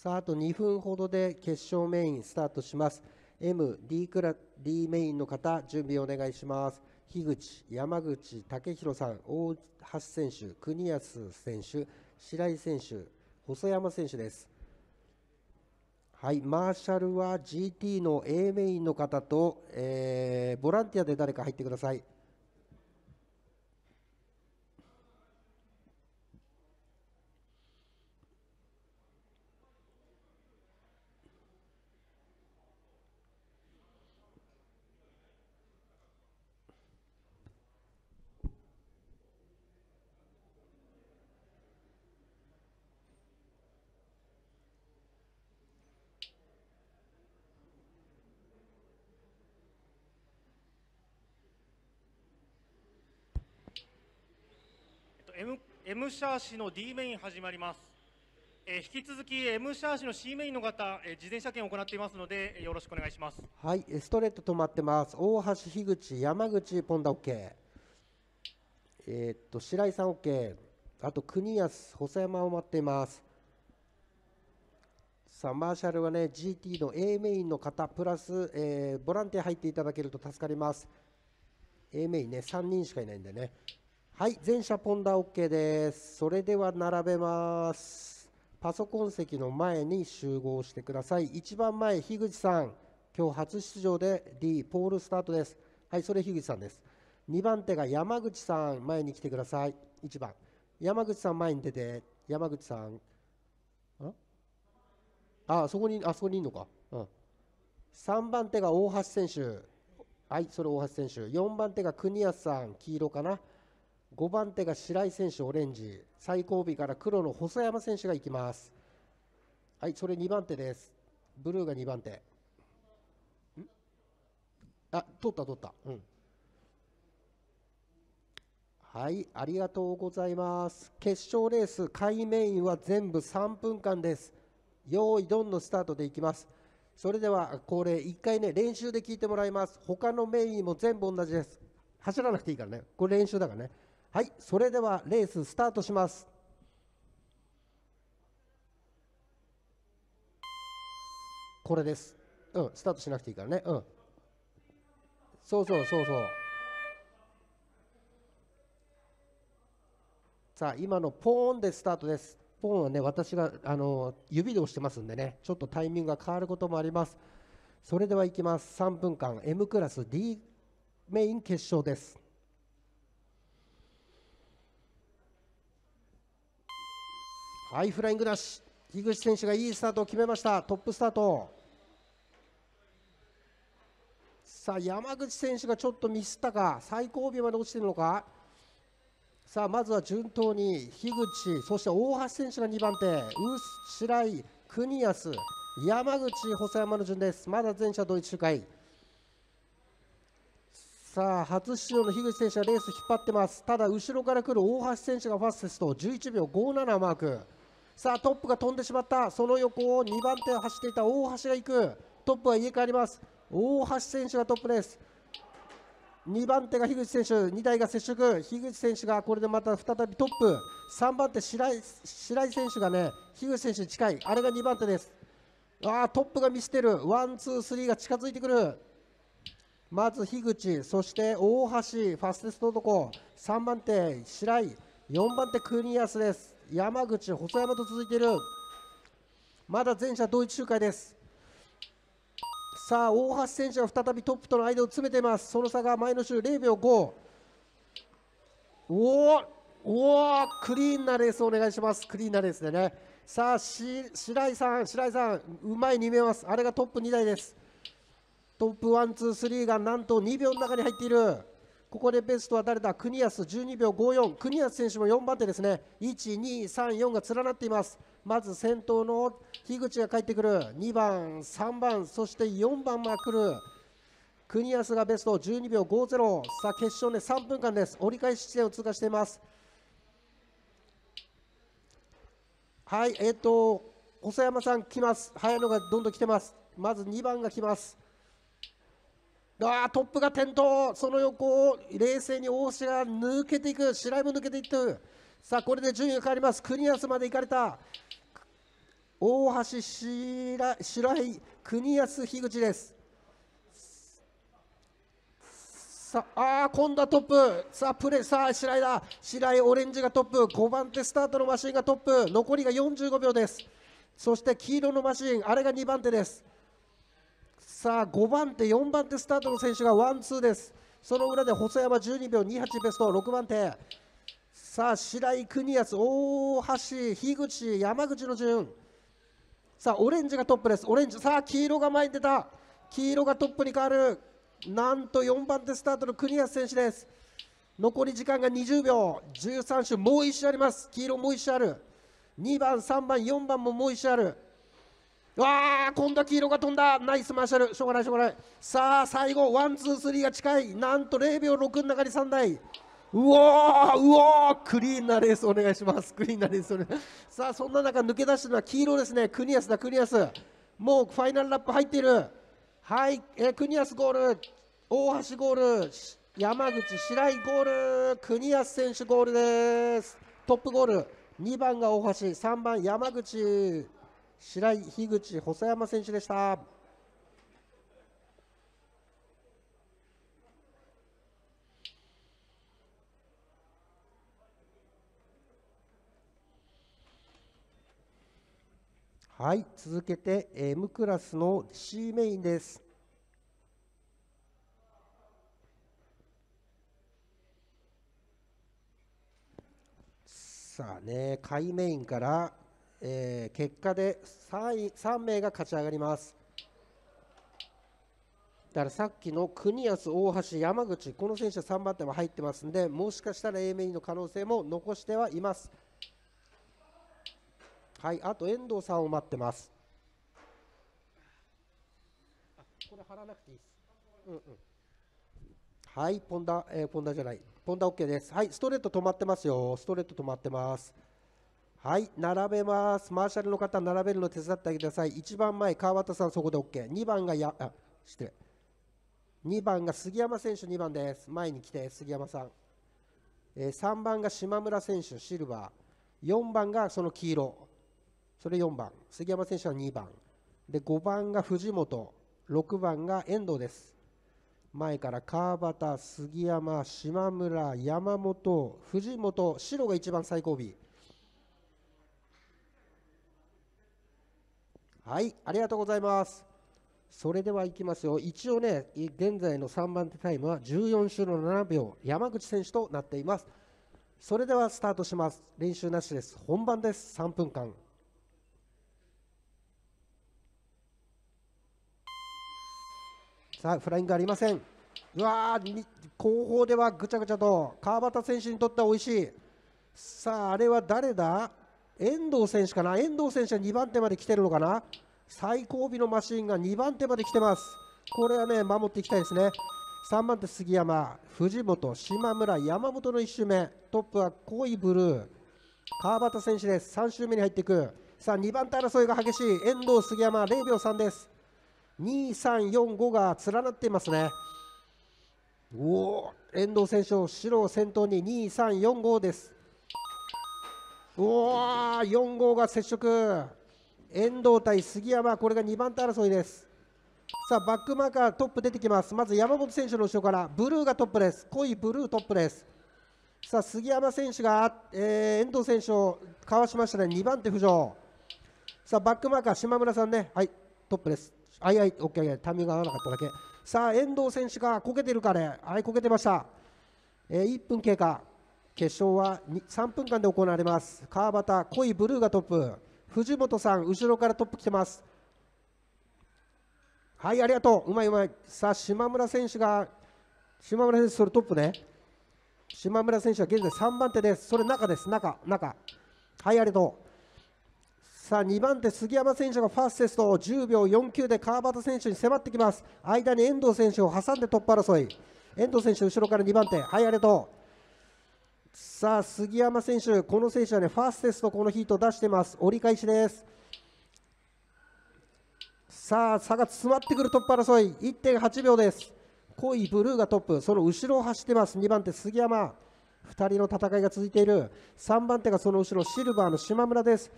さああと2分ほどで決勝メインスタートします MD クラ D メインの方準備お願いします樋口山口武弘さん大橋選手国安選手白井選手細山選手ですはい、マーシャルは GT の A メインの方と、えー、ボランティアで誰か入ってください。M, M シャーシの D メイン始まります、えー、引き続き M シャーシの C メインの方、えー、事前車検を行っていますのでよろしくお願いしますはいストレート止まってます大橋樋口山口ポンダ OK えー、っと白井さん OK あと国安細山を待っていますさあマーシャルはね GT の A メインの方プラス、えー、ボランティア入っていただけると助かります A メインね3人しかいないんでねはい全社ポンダ OK ですそれでは並べますパソコン席の前に集合してください一番前樋口さん今日初出場で D ポールスタートですはいそれ樋口さんです2番手が山口さん前に来てください1番山口さん前に出て山口さんああそこにあそこにいるのか、うん、3番手が大橋選手はいそれ大橋選手4番手が国安さん黄色かな5番手が白井選手オレンジ最後尾から黒の細山選手がいきますはいそれ2番手ですブルーが2番手んあ取った取ったうんはいありがとうございます決勝レース海メインは全部3分間です用意ドンのスタートでいきますそれでは恒例1回ね練習で聞いてもらいます他のメインも全部同じです走らなくていいからねこれ練習だからねはいそれではレーススタートしますこれですうんスタートしなくていいからねうんそうそうそうそうさあ今のポーンでスタートですポーンはね私があの指で押してますんでねちょっとタイミングが変わることもありますそれではいきます3分間 M クラス D メイン決勝ですハイフライングダッシュ口選手がいいスタートを決めましたトップスタートさあ山口選手がちょっとミスったか最後尾まで落ちてるのかさあまずは順当に樋口そして大橋選手が2番手白井国安山口細山の順ですまだ全車同一周回さあ初出場の樋口選手はレース引っ張ってますただ後ろから来る大橋選手がファステスト11秒57マークさあトップが飛んでしまったその横を2番手を走っていた大橋が行くトップは入れ替わります大橋選手がトップです2番手が樋口選手2台が接触樋口選手がこれでまた再びトップ3番手白井白井選手がね樋口選手に近いあれが2番手ですあートップが見せてるワンツースリーが近づいてくるまず樋口そして大橋ファステスト男3番手白井4番手クアスです山口細山と続いているまだ全車同一周回ですさあ大橋選手が再びトップとの間を詰めていますその差が前の週0秒5おおおおクリーンなレースお願いしますクリーンなレースでねさあし白井さん白井さんうまいに見えますあれがトップ2台ですトップ1、2、3がなんと2秒の中に入っている。ここでベストは誰だ国安12秒54国安選手も4番手ですね1234が連なっていますまず先頭の樋口が帰ってくる2番3番そして4番ま来る国安がベスト12秒50さあ決勝で、3分間です折り返し地点を通過していますはいえっ、ー、と細山さん来ます早野がどんどん来てますまず2番が来ますあトップが転倒その横を冷静に大志が抜けていく白井も抜けていくさあこれで順位が変わります国安まで行かれた大橋白白井国安樋口ですさああ今度はトップさあプレさあ白井だ白井オレンジがトップ5番手スタートのマシンがトップ残りが45秒ですそして黄色のマシンあれが2番手ですさあ5番手4番手スタートの選手がワンツーですその裏で細山12秒28ベスト6番手さあ白井国安大橋樋口山口の順さあオレンジがトップですオレンジさあ黄色が前に出た黄色がトップに変わるなんと4番手スタートの国安選手です残り時間が20秒13周もう1周あります黄色もう1周ある2番3番4番ももう1周あるわあ今度は黄色が飛んだナイスマーシャルしょうがないしょうがないさあ最後ワンツースリーが近いなんと0秒6の中に3台うおーうおクリーンなレースお願いしますクリーンなレースお願いさあそんな中抜け出したのは黄色ですねクニアスだクニアスもうファイナルラップ入っているはい、えー、クニアスゴール大橋ゴール山口白井ゴール国安選手ゴールですトップゴール2番が大橋3番山口白井、樋口、細山選手でした。はい、続けて M クラスの C メインです。さあね、下位メインからえー、結果で 3, 3名が勝ち上がりますだからさっきの国安、大橋、山口この選手は3番手も入ってますんでもしかしたら A メの可能性も残してはいますはいあと遠藤さんを待ってますこれ貼らなくていいですうんうんはいポンダ、えー、ポンダじゃないポンダ OK ですはいストレート止まってますよストレート止まってますはい、並べます。マーシャルの方、並べるの手伝ってください。1番前、川端さん、そこで OK。2番がや、あ、失礼。2番が杉山選手、2番です。前に来て、杉山さん。えー、3番が島村選手、シルバー。4番がその黄色。それ4番。杉山選手は2番。で、5番が藤本。6番が遠藤です。前から川端、杉山、島村、山本、藤本、白が一番最後尾。はいありがとうございますそれでは行きますよ一応ね現在の3番手タイムは14周の7秒山口選手となっていますそれではスタートします練習なしです本番です3分間さあフライングありませんうわー後方ではぐちゃぐちゃと川端選手にとっては美味しいさああれは誰だ遠藤選手かな遠藤選手は2番手まで来てるのかな最後尾のマシンが2番手まで来てますこれはね守っていきたいですね3番手杉山藤本島村山本の1周目トップは濃いブルー川端選手です3周目に入っていくさあ2番手争いが激しい遠藤杉山0秒3です2345が連なっていますねおお遠藤選手を白を先頭に2345ですおお4号が接触遠藤対杉山これが2番手争いですさあバックマーカートップ出てきますまず山本選手の後ろからブルーがトップです濃いブルートップですさあ杉山選手が、えー、遠藤選手をかわしましたね2番手浮上さあバックマーカー島村さんねはいトップですはいはいオッケーオッケータイミング合わなかっただけさあ遠藤選手がこけてるかねはいこけてました、えー、1分経過決勝は3分間で行われます川端濃いブルーがトップ藤本さん後ろからトップ来てますはいありがとううまいうまいさあ島村選手が島村選手それトップね島村選手は現在3番手ですそれ中です中中はいありがとうさあ2番手杉山選手がファーストテスト10秒49で川端選手に迫ってきます間に遠藤選手を挟んでトップ争い遠藤選手後ろから2番手はいありがとうさあ杉山選手、この選手はねファーストテストこのヒート出してます折り返しですさあ差が詰まってくるトップ争い1.8秒です濃いブルーがトップその後ろを走ってます2番手杉山2人の戦いが続いている3番手がその後ろシルバーの島村です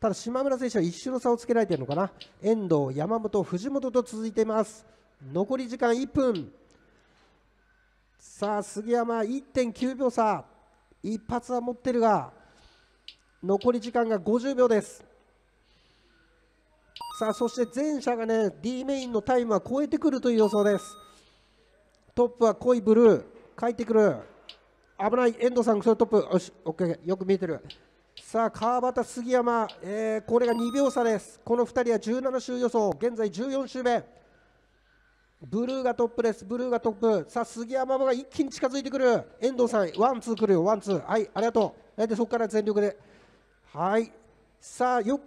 ただ島村選手は一瞬の差をつけられているのかな遠藤、山本、藤本と続いています残り時間1分さあ杉山1.9秒差一発は持ってるが残り時間が50秒ですさあそして全者がね D メインのタイムは超えてくるという予想ですトップは濃いブルー帰ってくる危ない遠藤さんそれトップよし OK よく見えてるさあ川端杉山、えー、これが2秒差ですこの2人は17周予想現在14周目ブルーがトップですブルーがトップさあ杉山が一気に近づいてくる遠藤さんワンツーくるよワンツーはいありがとうでそこから全力ではいさあよ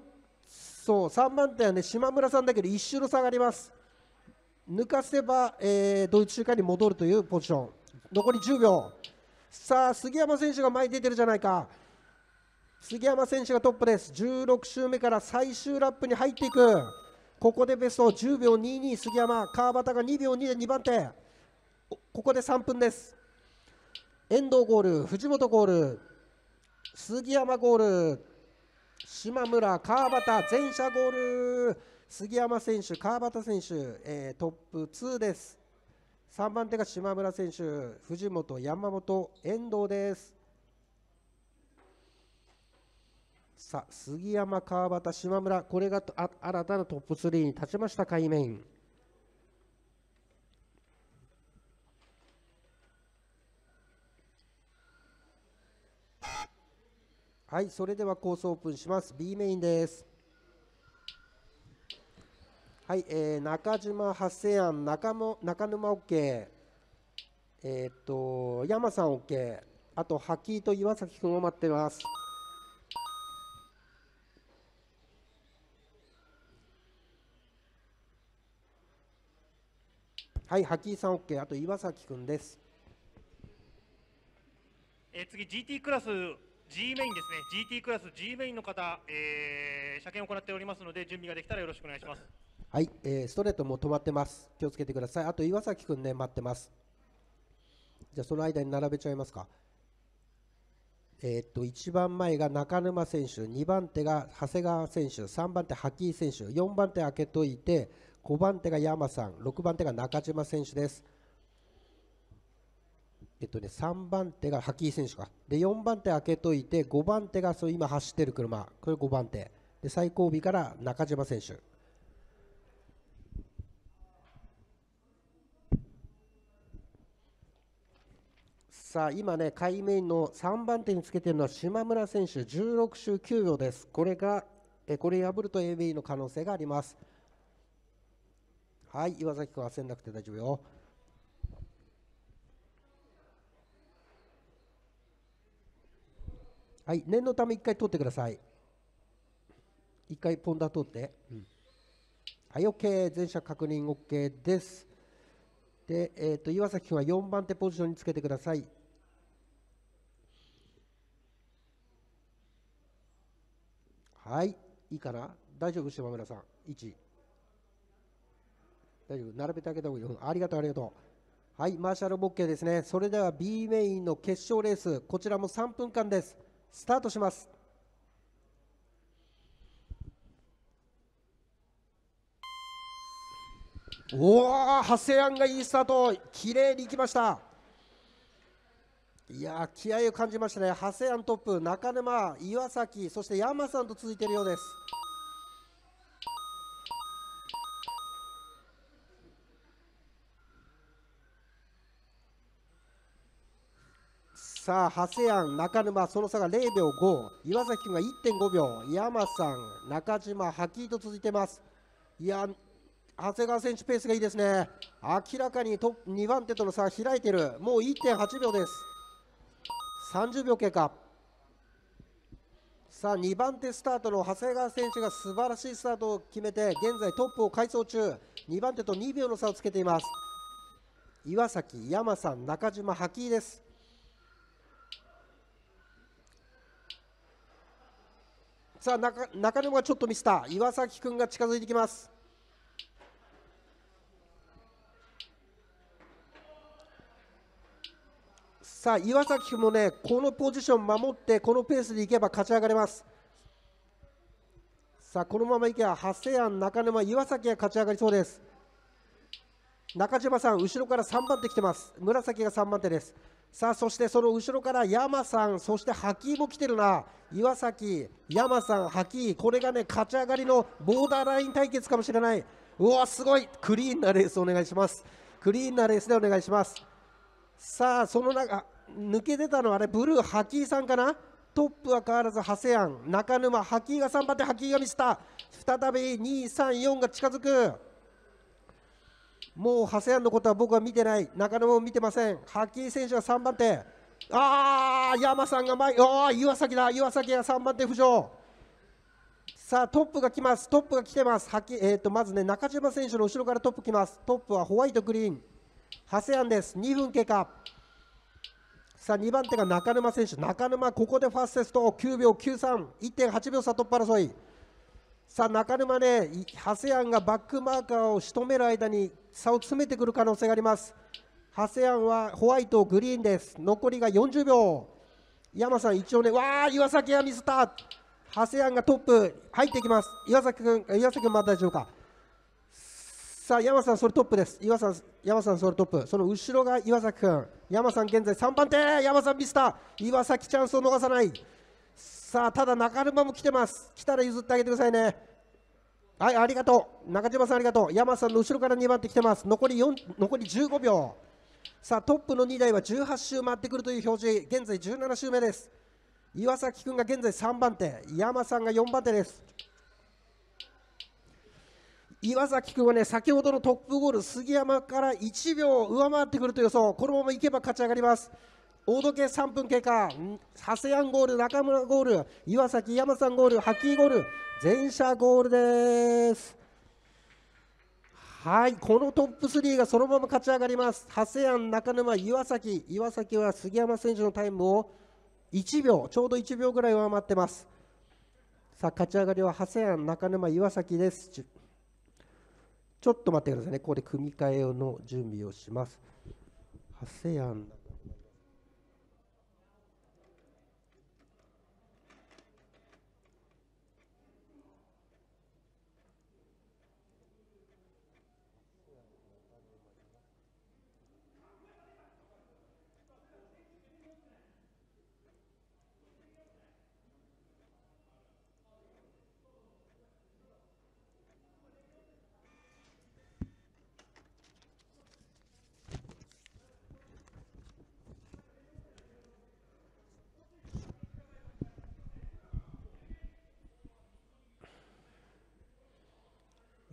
そう3番手はね島村さんだけど一周の差があります抜かせば、えー、ドイツ中間に戻るというポジション残り10秒さあ杉山選手が前に出てるじゃないか杉山選手がトップです16周目から最終ラップに入っていくここでベスト10秒22杉山川端が2秒2で2番手ここで3分です遠藤ゴール藤本ゴール杉山ゴール島村川端全社ゴール杉山選手川端選手、えー、トップ2です3番手が島村選手藤本山本遠藤ですさあ杉山川端島村これが新たなトップ3に立ちましたメイン。はいそれではコースオープンします B メインですはい、えー、中島八千庵、中も中沼 OK えー、っと山さん OK あと、ハキと岩崎君を待ってます。はい、ハキーさん OK、あと岩崎君です。え次、GT クラス G メインですね、GT クラス G メインの方、えー、車検を行っておりますので、準備ができたらよろしくお願いします。はい、えー、ストレートも止まってます、気をつけてください、あと岩崎君ね、待ってます。じゃあ、その間に並べちゃいますか。えー、っと1番前が中沼選手2番手が長谷川選手3番手、ハキー選手4番手開けといて5番手が山さん6番手が中島選手ですえっとね3番手がハキー選手かで4番手開けといて5番手がそう今走ってる車これ5番手で最後尾から中島選手さあ今ね海面の3番手につけているのは島村選手16周9秒ですこれがえこれ破ると AB の可能性があります。はい岩崎君焦んなくて大丈夫よはい念のため一回取ってください一回ポンダ取って、うん、はい OK 全車確認 OK ですで、えーと、岩崎君は4番手ポジションにつけてくださいはいいいかな大丈夫島村さん1大丈夫並べてあげた方がいいありがとうありがとうはいマーシャルボッケーですねそれでは B メインの決勝レースこちらも3分間ですスタートしますおお長谷庵がいいスタート綺麗にいきましたいや気合を感じましたね、長谷庵トップ、中沼、岩崎、そして山さんと続いているようです。さあ長谷庵中沼その差が0秒5岩崎君が1.5秒山さん中島吐きと続いてますいや長谷川選手ペースがいいですね明らかにト2番手との差開いてるもう1.8秒です30秒経過さあ2番手スタートの長谷川選手が素晴らしいスタートを決めて現在トップを快走中2番手と2秒の差をつけています岩崎山さん中島波紀ですさあ中中野がちょっと見せた岩崎君が近づいてきますさあ岩崎君もねこのポジション守ってこのペースでいけば勝ち上がれますさあこのままいけば長谷庵中沼岩崎が勝ち上がりそうです中島さん後ろから3番手来てます紫が3番手ですさあそしてその後ろから山さんそしてハキーも来てるな岩崎山さんハキーこれがね勝ち上がりのボーダーライン対決かもしれないうわすごいクリーンなレースお願いしますクリーンなレースでお願いしますさあその中抜け出たのはあれブルーハキーさんかなトップは変わらずハセアン中沼ハキーが3番手ハキーが見せた再び234が近づくもう長谷のことは僕は見てない中野も見てませんハッキー選手は3番手ああ山さんが前ああ岩崎だ岩崎が3番手浮上さあトップが来ますトップが来てますはき、えーと、まずね中島選手の後ろからトップ来ますトップはホワイトグリーン長谷安です2分経過さあ2番手が中沼選手中沼ここでファーステスト9秒931.8秒差トップ争いさあ中沼ねハセアンがバックマーカーを仕留める間に差を詰めてくる可能性がありますハセアンはホワイトグリーンです残りが40秒山さん一応ねわあ岩崎がミスったハセアンがトップ入っていきます岩崎君岩崎君またでしょうかさあ山さんそれトップです岩さん山さんそれトップその後ろが岩崎君山さん現在3番手山さんミスター岩崎チャンスを逃さないさあただ中沼も来てます来たら譲ってあげてくださいねはいありがとう中島さんありがとう山さんの後ろから2番手来てます残り4残り15秒さあトップの2台は18周回ってくるという表示現在17周目です岩崎君が現在3番手山さんが4番手です岩崎君はね先ほどのトップゴール杉山から1秒上回ってくるという予想このままいけば勝ち上がります大時計3分経過長谷安ゴール中村ゴール岩崎山さんゴールハキーゴール全社ゴールですはいこのトップ3がそのまま勝ち上がります長谷安中沼岩崎岩崎は杉山選手のタイムを1秒ちょうど1秒ぐらい上回ってますさあ勝ち上がりは長谷安中沼岩崎ですちょっと待ってくださいねここで組み替えの準備をします長谷安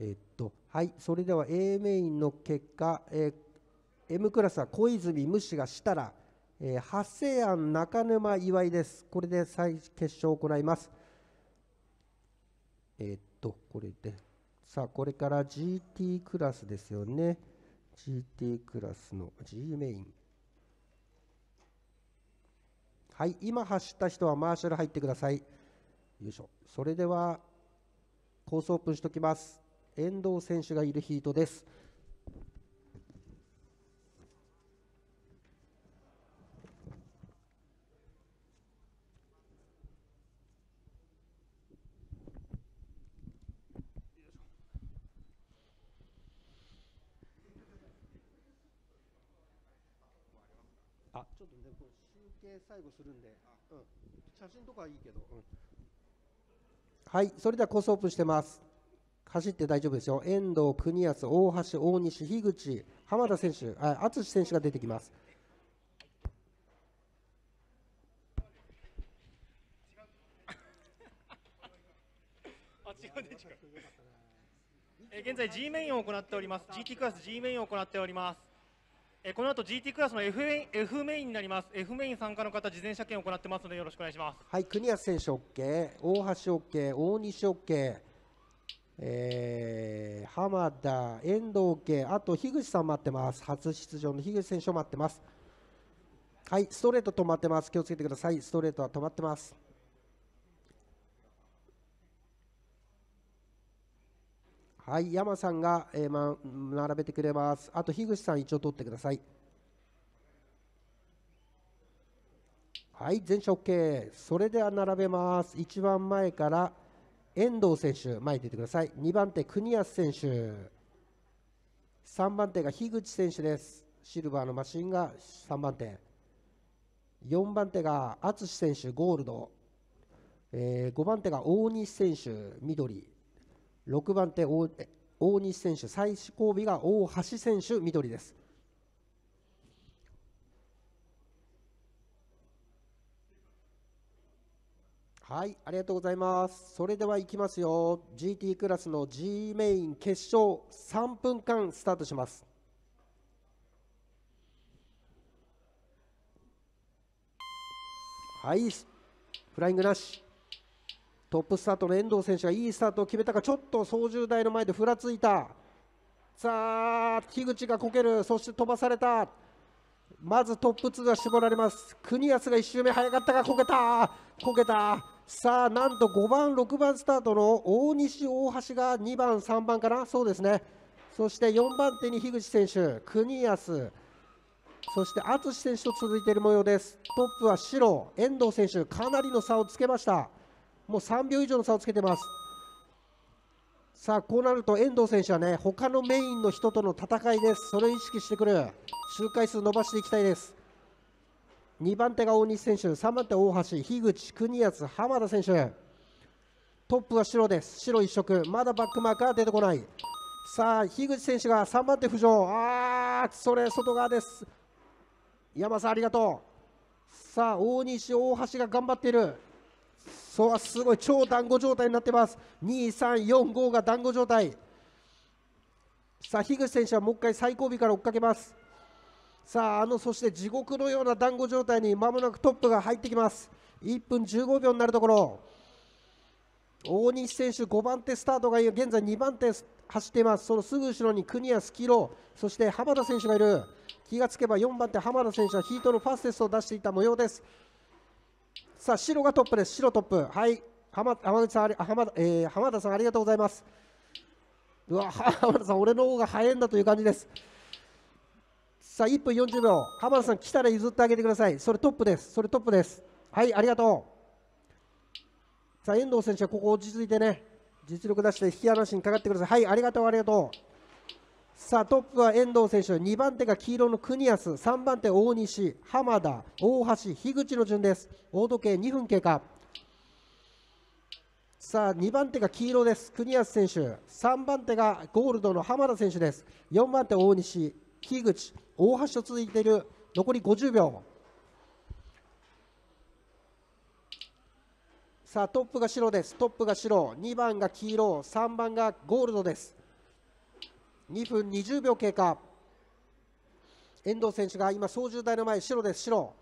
えっとはいそれでは A メインの結果、えー、M クラスは小泉無視がしたら、えー、発生案中沼岩井ですこれで再決勝を行いますえっとこれでさあこれから GT クラスですよね GT クラスの G メインはい今走った人はマーシャル入ってくださいよいしょそれではコースオープンしときます遠藤選手がいるヒートです。あちょっとね、これ集計最後するんで、うん、写真とかはいいけど、うん、はい、それではコースオープンしてます。走って大丈夫ですよ。遠藤、国安、大橋、大西、樋口、浜田選手、あ淳選手が出てきます。え現在 G メインを行っております GT クラス G メインを行っておりますえこの後 GT クラスの F メイン F メインになります F メイン参加の方事前車検を行ってますのでよろしくお願いしますはい国安選手 OK 大橋 OK 大西 OK えー、浜田、遠藤家、あと樋口さん待ってます、初出場の樋口選手を待ってます。はい、ストレート止まってます、気をつけてください、ストレートは止まってます。はい、山さんが、えーま、並べてくれます。あと樋口さん一応取ってください。はい、全勝 OK。それでは並べます。一番前から遠藤選手前に出てください2番手国安選手3番手が樋口選手ですシルバーのマシンが3番手4番手が淳選手ゴールド、えー、5番手が大西選手緑6番手大西選手最終交尾が大橋選手緑ですはいありがとうございますそれではいきますよ GT クラスの G メイン決勝3分間スタートしますはいフライングなしトップスタートの遠藤選手がいいスタートを決めたがちょっと操縦台の前でふらついたさあ樋口がこけるそして飛ばされたまずトップ2が絞られます国安が1周目早かったがこけたこけたさあなんと5番6番スタートの大西大橋が2番3番かなそうですねそして4番手に樋口選手国安そして淳選手と続いている模様ですトップは白遠藤選手かなりの差をつけましたもう3秒以上の差をつけてますさあこうなると遠藤選手はね他のメインの人との戦いですそれを意識してくる周回数伸ばしていきたいです2番手が大西選手3番手大橋樋口国安浜田選手トップは白です白一色まだバックマークが出てこないさあ樋口選手が3番手浮上あーそれ外側です山さんありがとうさあ大西大橋が頑張っているそうすごい超団子状態になってます2345が団子状態さあ樋口選手はもう一回最後尾から追っかけますさああのそして地獄のような団子状態にまもなくトップが入ってきます1分15秒になるところ大西選手5番手スタートが現在2番手走っていますそのすぐ後ろに国安スキロそして浜田選手がいる気がつけば4番手浜田選手はヒートのファステストを出していた模様ですさあ白がトップです白トップはい浜浜口さん浜田、えー、浜田さんありがとうございますうわ浜田さん俺の方が速いんだという感じですさあ1分40秒浜田さん来たら譲ってあげてくださいそれトップですそれトップですはいありがとうさあ遠藤選手はここ落ち着いてね実力出して引き離しにかかってくださいはいありがとうありがとうさあトップは遠藤選手2番手が黄色の国安3番手大西浜田大橋樋口の順です大時計2分経過さあ2番手が黄色です国安選手3番手がゴールドの浜田選手です4番手大西木口、大橋と続いている残り50秒。さあトップが白ですトップが白2番が黄色3番がゴールドです2分20秒経過遠藤選手が今操縦台の前白です白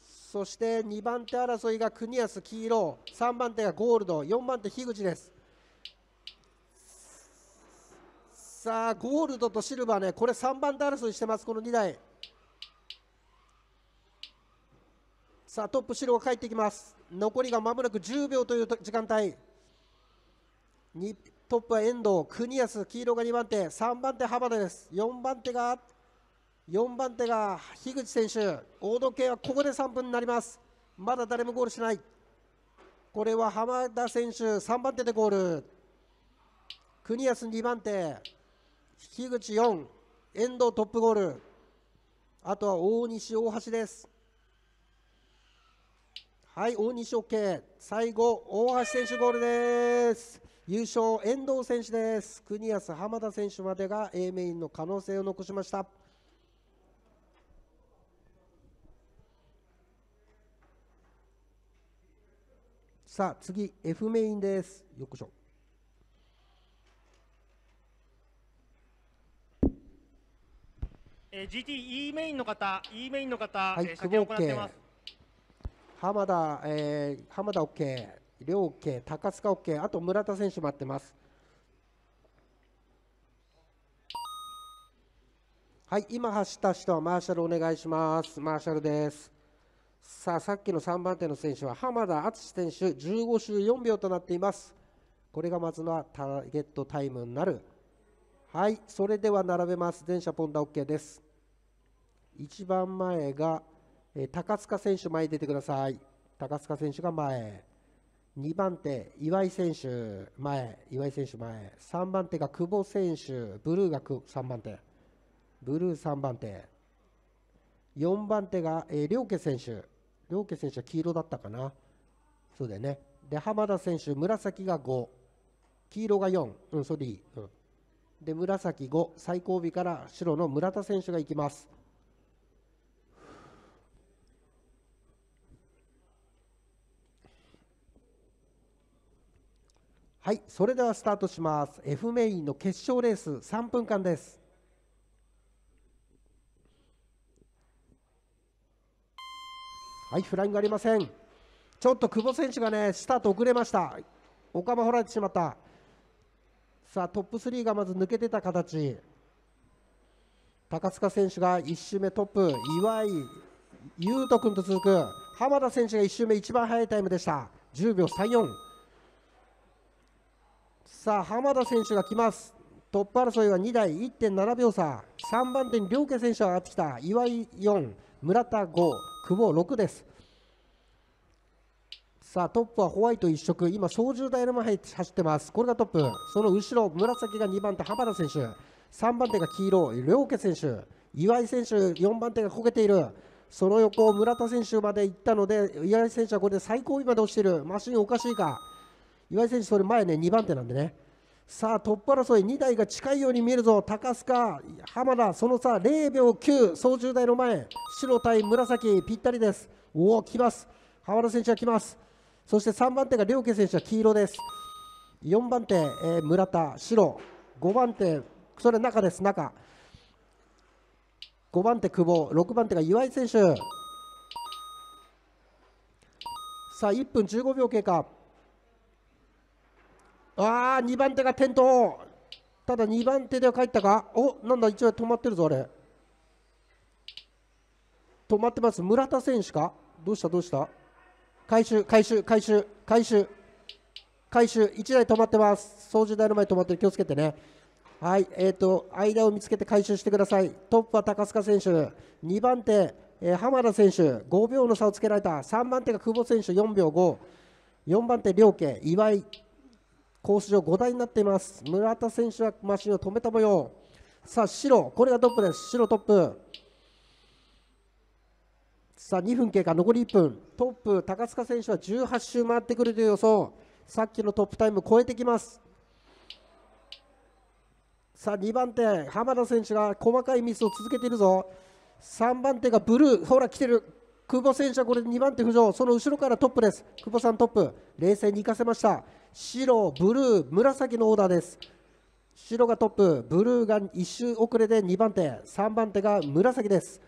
そして2番手争いが国安黄色3番手がゴールド4番手樋口ですさあゴールドとシルバーねこれ3番手スにしてますこの2台さあトップ白が帰ってきます残りがまもなく10秒という時間帯にトップは遠藤国安黄色が2番手3番手浜田です4番手が4番手が樋口選手大時計はここで3分になりますまだ誰もゴールしないこれは浜田選手3番手でゴール国安2番手引口4、遠藤トップゴール。あとは大西、大橋です。はい、大西 OK。最後、大橋選手ゴールです。優勝、遠藤選手です。国安、浜田選手までが A メインの可能性を残しました。さあ次 F メインですよっこしょー、GTE メインの方 E メインの方、はい、えー、久保家浜田、えー、浜田 OK 両家高須賀 OK あと村田選手待ってますはい今走った人はマーシャルお願いしますマーシャルですさあさっきの3番手の選手は浜田篤選手15周4秒となっていますこれがまずのターゲットタイムになるはいそれでは並べます電車ポンダ OK です一番前が、え高塚選手前に出てください高塚選手が前2番手岩井選手前岩井選手前3番手が久保選手ブルーが3番手ブルー3番手4番手が、えー、両家選手両家選手は黄色だったかなそうだよねで浜田選手紫が5黄色が4うんそれでいい、うん、で紫5最後尾から白の村田選手がいきますはいそれではスタートします F メインの決勝レース3分間ですはいフライングありませんちょっと久保選手がねスタート遅れました岡間掘られてしまったさあトップ3がまず抜けてた形高塚選手が1周目トップ岩井優斗君と続く浜田選手が1周目一番早いタイムでした10秒34さあ浜田選手が来ますトップ争いは2台1.7秒差3番手に両家選手が上がってきた岩井4村田5久保6ですさあトップはホワイト1色今操縦0台の前走ってますこれがトップその後ろ紫が2番手浜田選手3番手が黄色両家選手岩井選手4番手が焦げているその横村田選手まで行ったので岩井選手はこれで最後尾まで落ちているマシンおかしいか岩井選手、それ前ね、2番手なんでね。さあ、トップ争い2台が近いように見えるぞ、高須賀、浜田、その差0秒9、総重台の前、白対紫、ぴったりです。おお、来ます。浜田選手は来ます。そして3番手が両家選手は黄色です。4番手、えー、村田、白、5番手、それ中です、中。5番手、久保、6番手が岩井選手。さあ、1分15秒経過。ああ2番手が転倒ただ2番手では帰ったかおなんだ一応止まってるぞあれ止まってます村田選手かどうしたどうした回収回収回収回収回収1台止まってます掃除台の前止まってる気をつけてねはいえーと、と間を見つけて回収してくださいトップは高須賀選手2番手、えー、浜田選手5秒の差をつけられた3番手が久保選手4秒54番手、両家岩井コース上5台になっています村田選手はマシンを止めた模様さあ白これがトップです白トップさあ2分経過残り1分トップ高塚選手は18周回ってくるという予想さっきのトップタイム超えてきますさあ2番手浜田選手が細かいミスを続けているぞ3番手がブルーほら来てる久保選手はこれで2番手浮上その後ろからトップです久保さんトップ冷静に行かせました白、ブルー、紫のオーダーです。白がトップ、ブルーが1周遅れで2番手、3番手が紫です。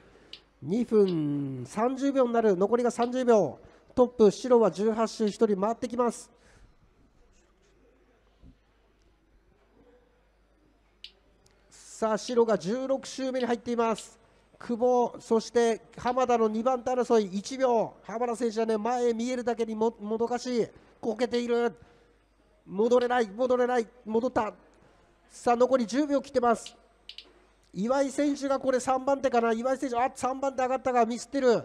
2分30秒になる、残りが30秒。トップ、白は18周1人回ってきます。さあ、白が16周目に入っています。久保、そして浜田の2番手争い、1秒、浜田選手はね前見えるだけにももどかしい、こけている。戻れない戻れない戻ったさあ残り10秒切ってます岩井選手がこれ3番手かな岩井選手あ3番手上がったがミスってる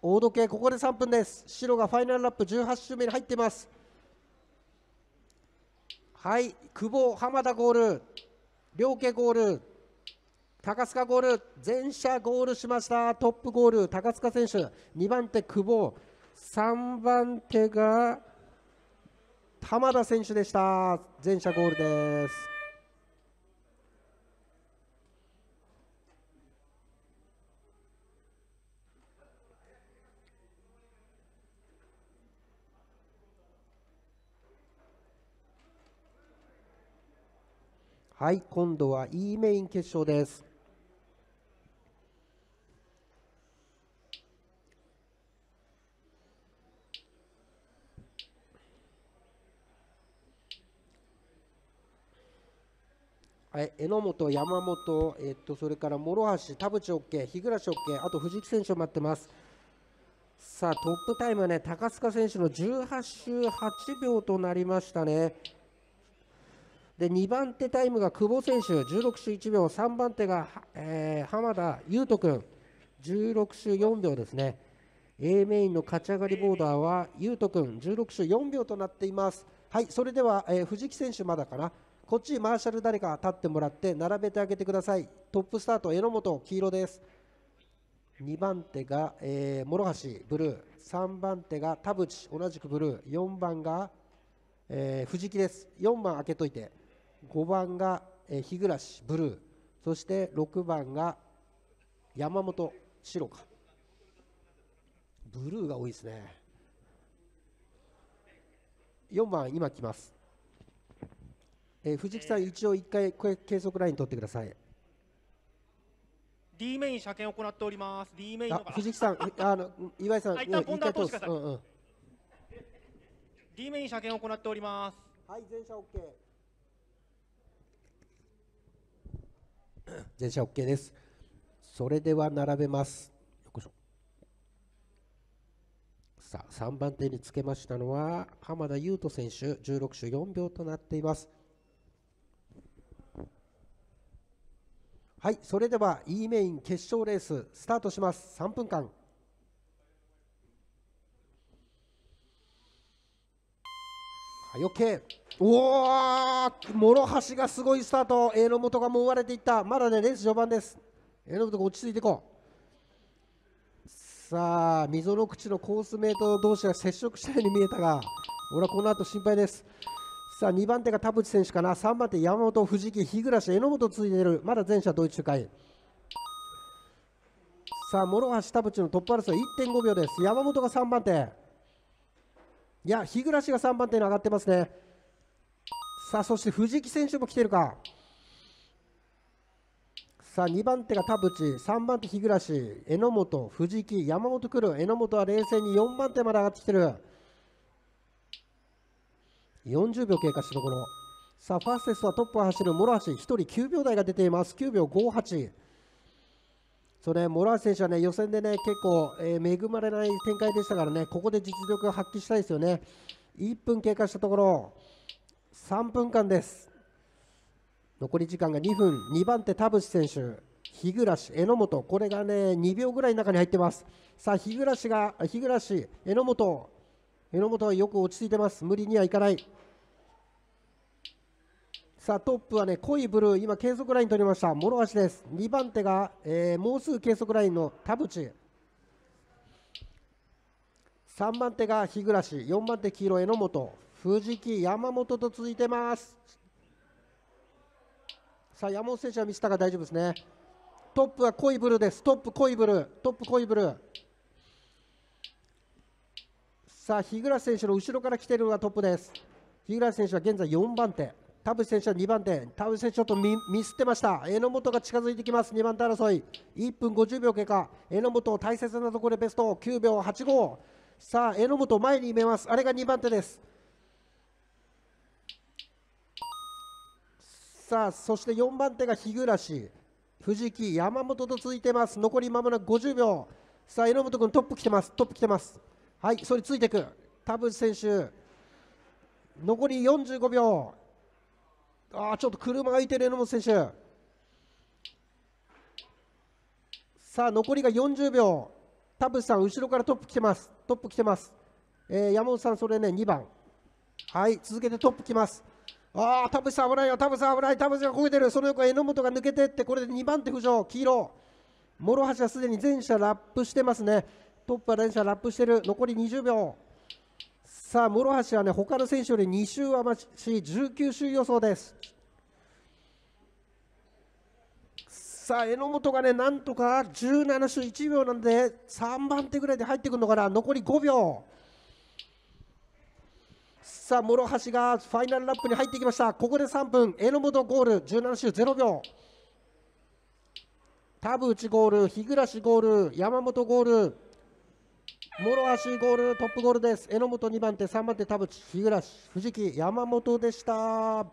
大時計ここで3分です白がファイナルラップ18周目に入ってますはい久保濱田ゴール両家ゴール高須賀ゴール全社ゴールしましたトップゴール高須賀選手2番手久保3番手が玉田選手でした全社ゴールですはい今度は E メイン決勝ですはい、榎本、山本、えっと、それから諸橋、田淵 OK、日暮 OK、あと藤木選手を待ってます。さあ、トップタイムはね、高須賀選手の18周8秒となりましたね。で、2番手タイムが久保選手、16周1秒、3番手が、えー、浜田優斗君、16周4秒ですね。A メインの勝ち上がりボーダーは優斗君、16周4秒となっています。はい、それでは、えー、藤木選手まだかな。こっちマーシャル誰か立ってもらって並べてあげてくださいトップスタート榎本黄色です2番手が、えー、諸橋ブルー3番手が田淵同じくブルー4番が、えー、藤木です4番開けといて5番が、えー、日暮ブルーそして6番が山本白かブルーが多いですね4番今来ますえー、藤木さん、一応一回計測ライン取ってください。D メイン車検を行っております。D メインの藤木さん、あの岩井さん、一旦通してください。うんうん、D メイン車検を行っております。はい、全車 OK。全車 OK です。それでは並べます。さあ3番手につけましたのは浜田優斗選手16種4秒となっていますはいそれでは E メイン決勝レーススタートします3分間はい OK おお諸橋がすごいスタート A の元がもう追われていったまだねレース序盤です A の元が落ち着いていこうさあ溝の口のコースメート同士が接触したように見えたが俺はこの後心配ですさあ2番手が田淵選手かな3番手山本藤木日暮榎本続いているまだ前者同一周回さあ諸橋田淵のトップ争い1.5秒です山本が3番手いや日暮が3番手に上がってますねさあそして藤木選手も来てるかさあ2番手が田淵3番手日暮榎本藤木山本来る榎本は冷静に4番手まで上がってきてる40秒経過したところさあファーステストはトップを走る諸橋1人9秒台が出ています9秒58そうね、モラー選手はね予選でね結構、えー、恵まれない展開でしたからねここで実力を発揮したいですよね1分経過したところ3分間です残り時間が2分2番手田淵選手日暮榎本これがね2秒ぐらい中に入ってますさあ日暮が日暮榎本榎本はよく落ち着いてます無理にはいかないさあトップはね濃いブルー今計測ライン取りました諸橋です2番手が、えー、もうすぐ計測ラインの田淵3番手が日暮4番手黄色榎本藤木山本と続いてますさあ山本選手は見せたが大丈夫ですねトップは濃いブルーですトップ濃いブルートップ濃いブルーさあ、日暮選手の後ろから来ているのがトップです。日暮選手は現在4番手。田淵選手は2番手。田淵選手ちょっとミスってました。榎本が近づいてきます。2番手争い。1分50秒経過。榎本、大切なところでベスト9秒85。さあ、榎本前に見えます。あれが2番手です。さあ、そして4番手が日暮藤木、山本と続いてます。残りまもなく50秒。さあ、榎本君トップ来てます。トップ来てます。はい、それついていく、田淵選手、残り45秒、あちょっと車空いてる榎本選手、さあ、残りが40秒、田淵さん、後ろからトップ来てます、トップ来てます、えー、山本さん、それね、2番、はい、続けてトップ来ます。あ田淵さん危ないよ、田淵さん危ない、田淵が焦げてる、その横、榎本が抜けてって、これで2番手浮上、黄色、諸橋はすでに全車ラップしてますね。トップは連射ラップしてる残り20秒さあ諸橋はね他の選手より2周余し19周予想ですさあ榎本がねなんとか17周1秒なんで3番手ぐらいで入ってくるのかな残り5秒さあ諸橋がファイナルラップに入ってきましたここで3分榎本ゴール17周0秒田淵ゴール日暮ゴール山本ゴール諸足ゴールトップゴールです榎本2番手3番手田淵日暮藤木山本でした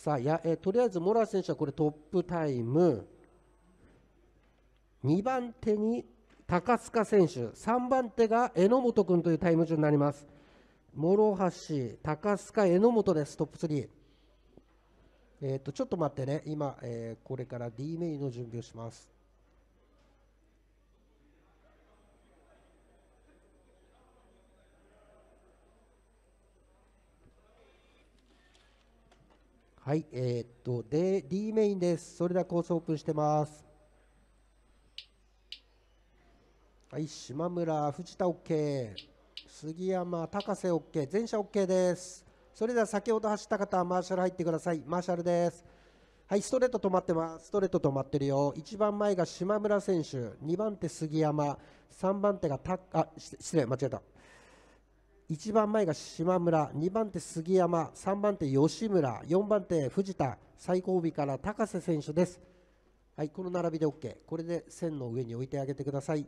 さあやえとりあえず諸足選手はこれトップタイム2番手に高須賀選手3番手が榎本君というタイム順になります諸橋高須賀榎本ですトップ3えっ、ー、と、ちょっと待ってね。今、えー、これから D メインの準備をします。はい、えー、っと、D、メインです。それではコースオープンしてます。はい、島村、藤田 OK。杉山、高瀬 OK。全社 OK です。それでは先ほど走った方はマーシャル入ってくださいマーシャルですはいストレート止まってますストレート止まってるよ1番前が島村選手2番手杉山3番手がたあ失礼間違えた1番前が島村2番手杉山3番手吉村4番手藤田最後尾から高瀬選手ですはいこの並びで OK これで線の上に置いてあげてください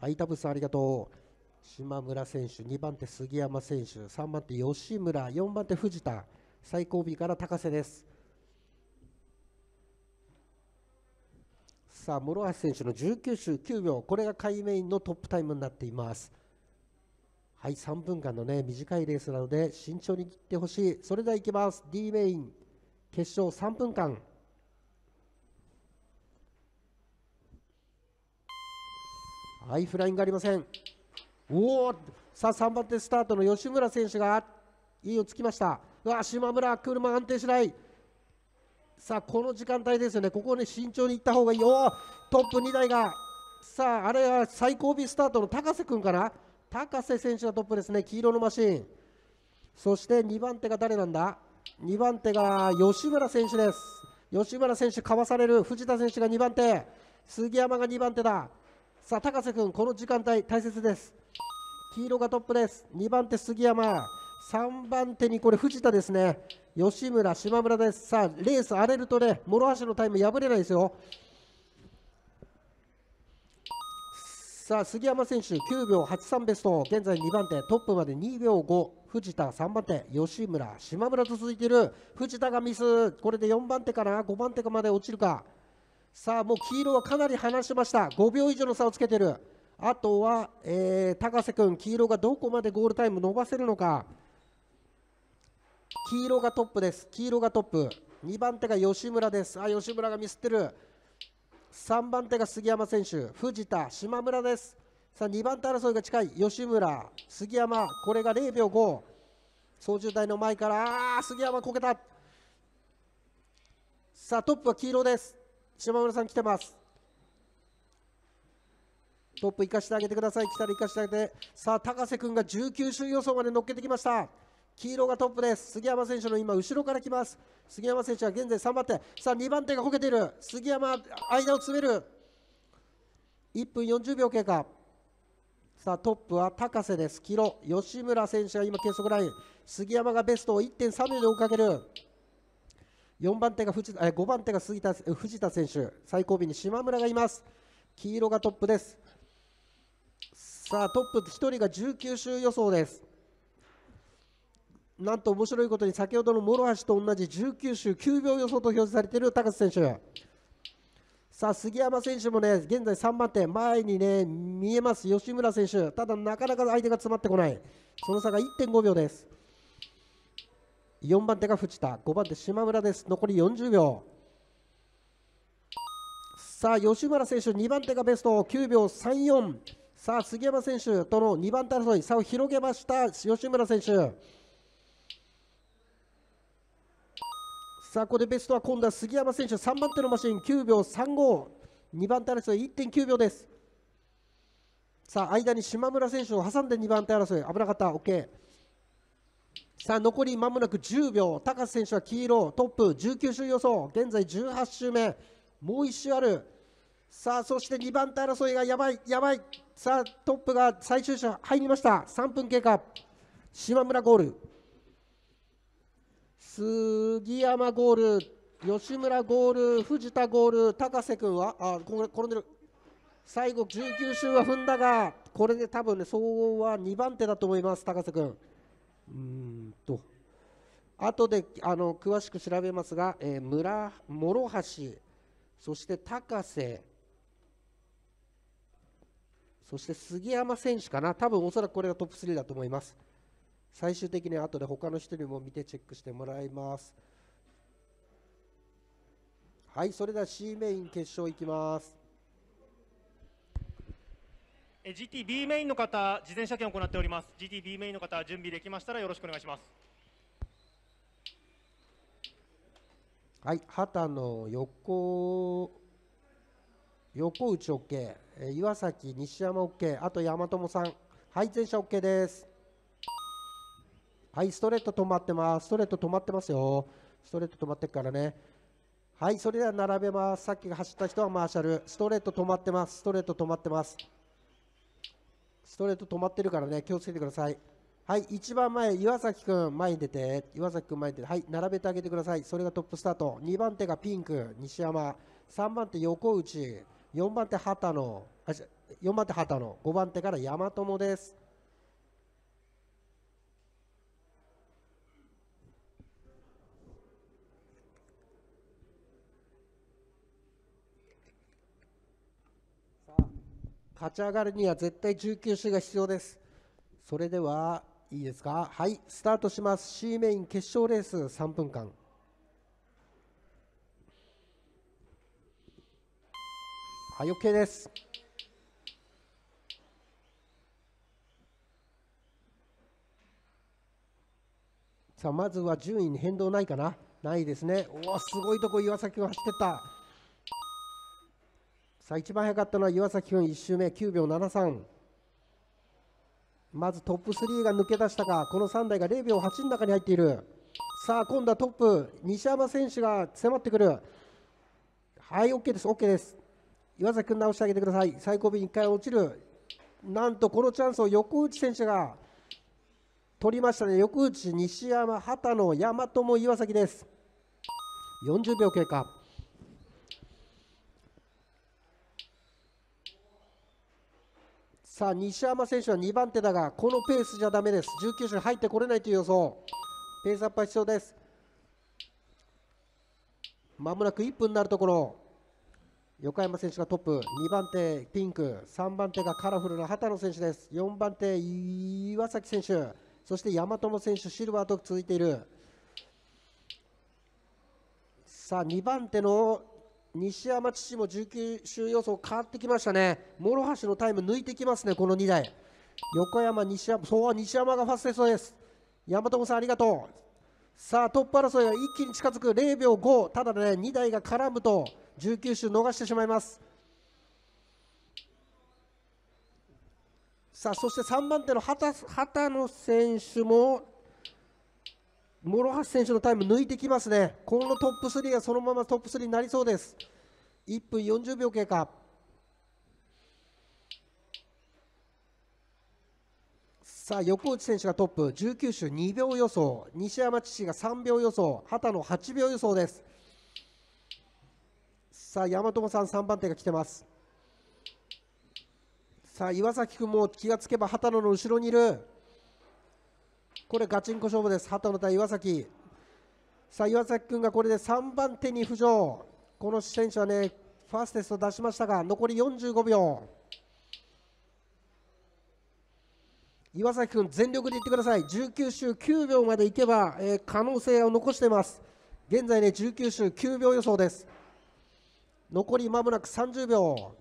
はいタブスありがとう島村選手2番手杉山選手3番手吉村4番手藤田最後尾から高瀬ですさあ諸橋選手の19周9秒これが海メインのトップタイムになっていますはい3分間のね短いレースなので慎重に切ってほしいそれではいきます D メイン決勝3分間はいフライングありませんおおさあ3番手スタートの吉村選手がいいをつきましたうわ島村車安定しないさあこの時間帯ですよねここね慎重にいった方がいいよトップ2台がさああれは最後尾スタートの高瀬君かな高瀬選手がトップですね黄色のマシンそして2番手が誰なんだ2番手が吉村選手です吉村選手かわされる藤田選手が2番手杉山が2番手ださあ高瀬君この時間帯大切です黄色がトップです2番手杉山3番手にこれ藤田ですね吉村島村ですさあレース荒れるとね諸橋のタイム破れないですよさあ杉山選手9秒83ベスト現在2番手トップまで2秒5藤田3番手吉村島村と続いている藤田がミスこれで4番手から5番手まで落ちるかさあもう黄色はかなり離しました5秒以上の差をつけてるあとは、えー、高瀬君、黄色がどこまでゴールタイム伸ばせるのか。黄色がトップです。黄色がトップ。2番手が吉村です。あ、吉村がミスってる。3番手が杉山選手、藤田、島村です。さあ、2番手争いが近い。吉村、杉山、これが0秒5。操縦台の前から、ああ、杉山こけた。さあ、トップは黄色です。島村さん来てます。トップ行かしてあげてください北に行かしてあげてさあ高瀬君が19周予想まで乗っけてきました黄色がトップです杉山選手の今後ろから来ます杉山選手は現在3番手さあ2番手がこけている杉山間を詰める1分40秒経過さあトップは高瀬です黄色吉村選手が今計測ライン杉山がベストを1.3秒で追いかける4番手が藤え5番手が杉田藤田選手最後尾に島村がいます黄色がトップですさあトップ1人が19周予想ですなんと面白いことに先ほどの諸橋と同じ19周9秒予想と表示されている高瀬選手さあ杉山選手もね現在3番手前にね見えます吉村選手ただなかなか相手が詰まってこないその差が1.5秒です4番手が藤田5番手島村です残り40秒さあ吉村選手2番手がベスト9秒34さあ杉山選手との2番手争い差を広げました吉村選手さあここでベストは今度は杉山選手3番手のマシン9秒352番手争い1.9秒ですさあ間に島村選手を挟んで2番手争い危なかった OK さあ残りまもなく10秒高瀬選手は黄色トップ19周予想現在18周目もう1周あるさあそして2番手争いがやばいやばいさあトップが最終者入りました3分経過島村ゴール杉山ゴール吉村ゴール藤田ゴール高瀬君はあこ転んでる最後19周は踏んだがこれで多分ね総合は2番手だと思います高瀬君うんと後であの詳しく調べますが、えー、村諸橋そして高瀬そして杉山選手かな、多分おそらくこれがトップ3だと思います。最終的に後で他の人にも見てチェックしてもらいます。はい、それでは C メイン決勝いきます。GTB メインの方、事前車検を行っております。GTB メインの方、準備できましたらよろしくお願いします。はい、旗の横横内 OK、えー、岩崎西山 OK あと山友さんはい全車 OK ですはいストレート止まってますストレート止まってますよストレート止まってからねはいそれでは並べますさっき走った人はマーシャルストレート止まってますストレート止まってますストレート止まってるからね気をつけてくださいはい一番前岩崎君前に出て岩崎君前に出てはい並べてあげてくださいそれがトップスタート2番手がピンク西山3番手横内4番手波多野あ4番手波多野5番手から山友です勝ち上がるには絶対19周が必要ですそれではいいですかはいスタートします C メイン決勝レース3分間はい OK ですさあまずは順位に変動ないかなないですねおおすごいとこ岩崎君走ってったさあ一番速かったのは岩崎君1周目9秒73まずトップ3が抜け出したかこの3台が0秒8の中に入っているさあ今度はトップ西山選手が迫ってくるはい OK です OK です岩崎君直してあげてください最後尾1回落ちるなんとこのチャンスを横内選手が取りましたね横内西山畑野大和も岩崎です40秒経過さあ西山選手は2番手だがこのペースじゃだめです19周入ってこれないという予想ペースアップは必要ですまもなく1分になるところ横山選手がトップ2番手ピンク3番手がカラフルな畑野選手です4番手岩崎選手そして山友選手シルバーと続いているさあ2番手の西山父も19周予想変わってきましたね諸橋のタイム抜いてきますねこの2台横山西山そう西山がファステストです山友さんありがとうさあトップ争いが一気に近づく0秒5ただね2台が絡むと19周逃してしまいますさあそして3番手の畑野選手も諸橋選手のタイム抜いてきますねこのトップ3がそのままトップ3になりそうです1分40秒経過さあ横内選手がトップ19周2秒予想西山父が3秒予想畑野8秒予想ですさあ山友さん3番手が来てますさあ岩崎君も気がつけば畑野の後ろにいるこれガチンコ勝負です畑野対岩崎さあ岩崎君がこれで3番手に浮上この選手はねファーステスト出しましたが残り45秒岩崎君全力でいってください19周9秒までいけば、えー、可能性を残しています現在ね19周9秒予想です残り間もなく30秒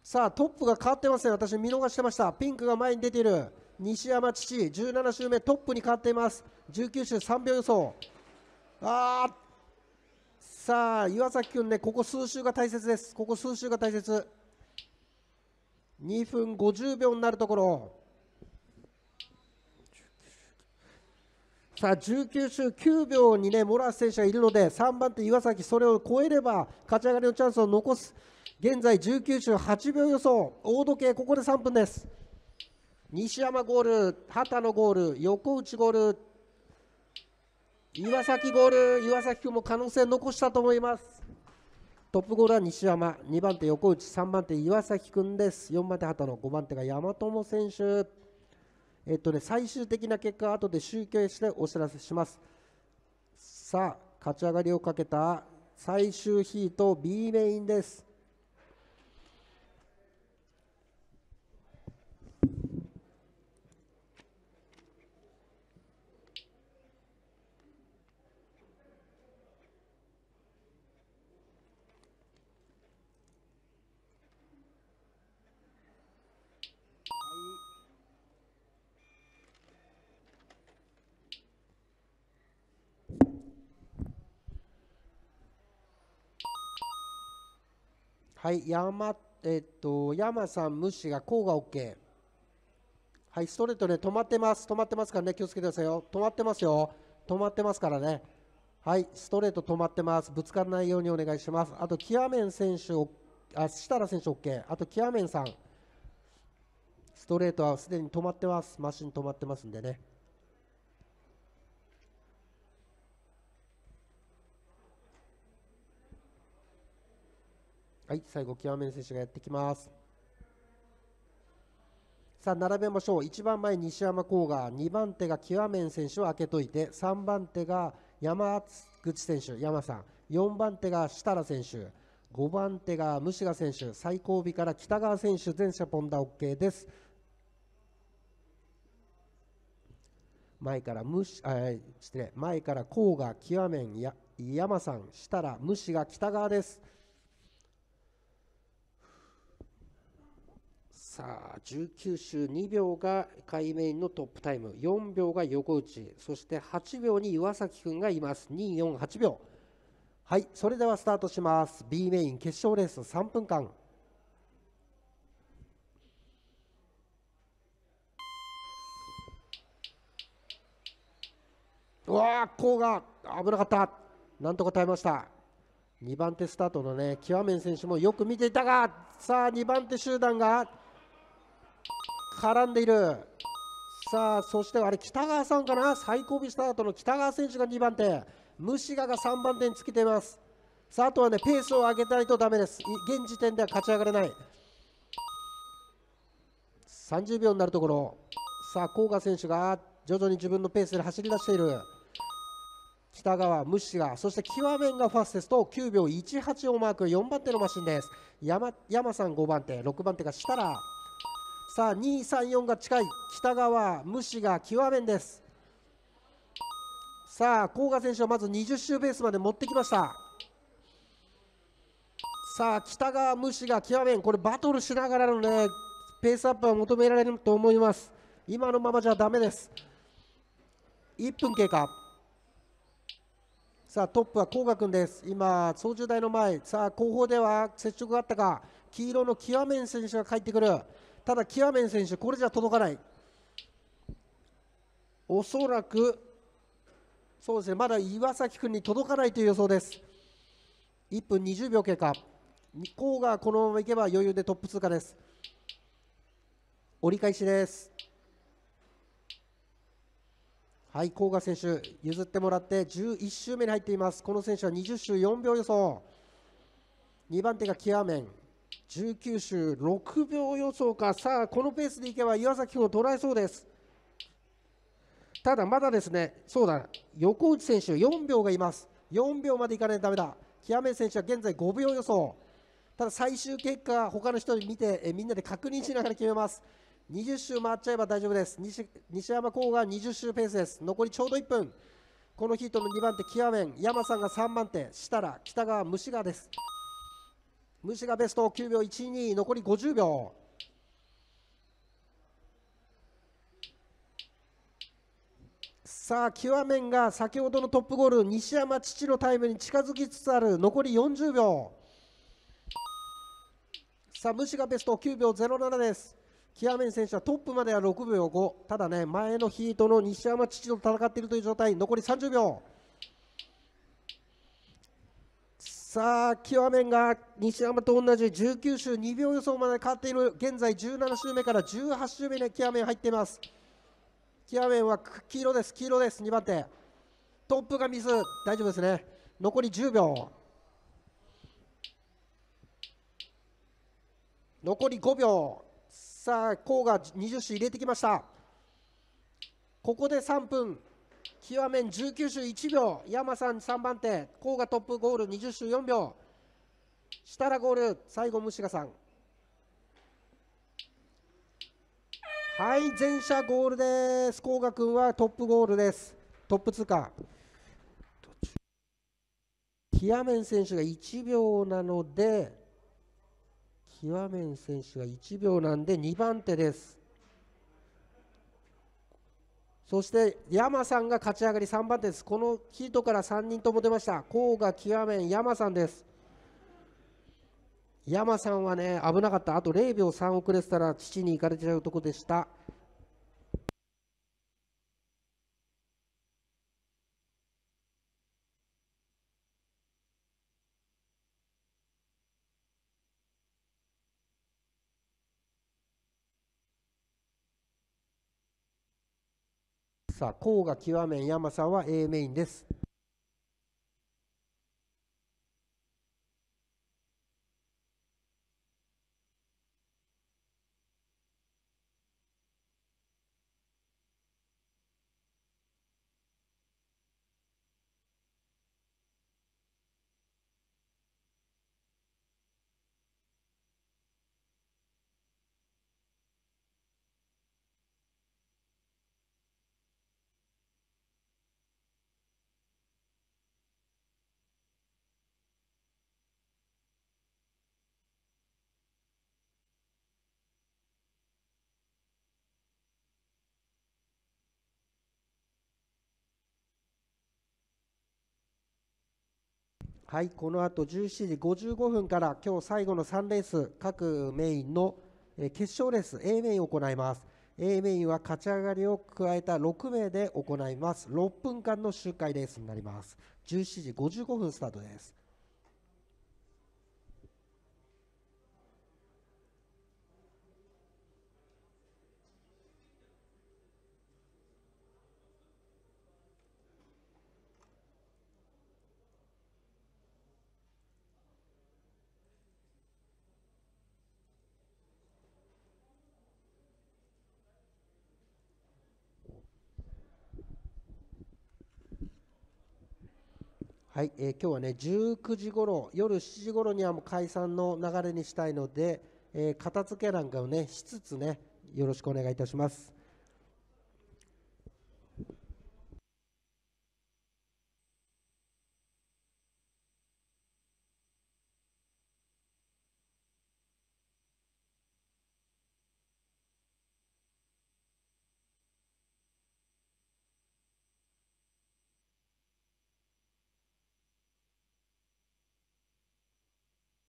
さあトップが変わってますね私見逃してましたピンクが前に出ている西山父17周目トップに変わっています19周3秒予想あさあ岩崎君ねここ数周が大切ですここ数周が大切2分50秒になるところさあ19周9秒にねモラス選手がいるので3番手、岩崎それを超えれば勝ち上がりのチャンスを残す現在19周8秒予想大時計ここで3分です西山ゴール、畑野ゴール横内ゴール岩崎ゴール岩崎君も可能性残したと思いますトップゴールは西山2番手横内3番手岩崎君です4番手畑野5番手が山友選手えっとね、最終的な結果は後で集計してお知らせします。さあ、勝ち上がりをかけた最終ヒート B メインです。はい、山、えっと、山さん無視が、こうが OK。はい、ストレートね、止まってます。止まってますからね、気をつけてくださいよ。止まってますよ。止まってますからね。はい、ストレート止まってます。ぶつからないようにお願いします。あと、キアメン選手を、あ、設楽選手 OK。あと、キアメンさん。ストレートはすでに止まってます。マシン止まってますんでね。はい、最後、極める選手がやってきます。さあ並べましょう1番前西山甲が2番手が極めん選手を開けといて3番手が山口選手山さん4番手が設楽選手5番手が虫賀選手最後尾から北川選手全社ポンダ OK です前から虫あ失礼前から甲賀極めんや山さん設楽虫賀北川ですさあ19周2秒が海メインのトップタイム4秒が横内そして8秒に岩崎君がいます248秒はいそれではスタートします B メイン決勝レース3分間うわあこうが危なかったなんとか耐えました2番手スタートのね、キワメン選手もよく見ていたが、さあ、2番手集団が絡んでいるさあそしてあれ北川さんかな最後尾スタートの北川選手が2番手虫がが3番手につけていますさああとはねペースを上げないとだめです現時点では勝ち上がれない30秒になるところさあ甲賀選手が徐々に自分のペースで走り出している北川、ムシがそして極面がファステスと9秒18をマーク4番手のマシンです山山さん5番手6番手が設楽さあ234が近い北川無視が極んですさあ甲賀選手はまず20周ベースまで持ってきましたさあ北川無視が極ん。これバトルしながらのねペースアップは求められると思います今のままじゃダメです1分経過さあトップは甲賀君です今操縦台の前さあ後方では接触があったか黄色の極ん選手が帰ってくるただキアメン選手これじゃ届かないおそらくそうですねまだ岩崎君に届かないという予想です1分20秒経過こうがこのままいけば余裕でトップ通過です折り返しですはい甲賀選手譲ってもらって11周目に入っていますこの選手は20周4秒予想2番手がキアメン19周6秒予想かさあこのペースでいけば岩崎君を捉えそうですただまだですねそうだ横内選手4秒がいます4秒までいかないとだめだ極め選手は現在5秒予想ただ最終結果他の人に見てえみんなで確認しながら決めます20周回っちゃえば大丈夫です西西山光が20周ペースです残りちょうど1分このヒートの2番手、キアメン、山さんが3番手、設楽、北川、虫がです。ムシがベスト9秒12残り50秒さあ極めんが先ほどのトップゴール西山父のタイムに近づきつつある残り40秒さあムシがベスト9秒07です極めん選手はトップまでは6秒5ただね前のヒートの西山父と戦っているという状態残り30秒さあ極めんが西山と同じ19周2秒予想まで変わっている現在17周目から18周目で極めん入っています極めんは黄色です黄色です2番手トップがミス大丈夫ですね残り10秒残り5秒さあ甲が20周入れてきましたここで3分極めん19周1秒山さん3番手甲がトップゴール20周4秒設楽ゴール最後虫がさんはい全車ゴールです甲賀君はトップゴールですトップ通過アメン選手が1秒なので極めん選手が1秒なんで2番手ですそして山さんが勝ち上がり3番手ですこのヒートから3人とも出ました甲賀極めん山さんです山さんはね危なかったあと0秒3遅れてたら父に行かれちゃうとこでしたさ甲が極めん山さんは A メインですはい、この後17時55分から今日最後の3レース各メインの決勝レース A メインを行います A メインは勝ち上がりを加えた6名で行います6分間の周回レースになります17時55分スタートですはい、えー、今日はね19時頃夜7時頃にはもう解散の流れにしたいので、えー、片付けなんかをねしつつねよろしくお願いいたします。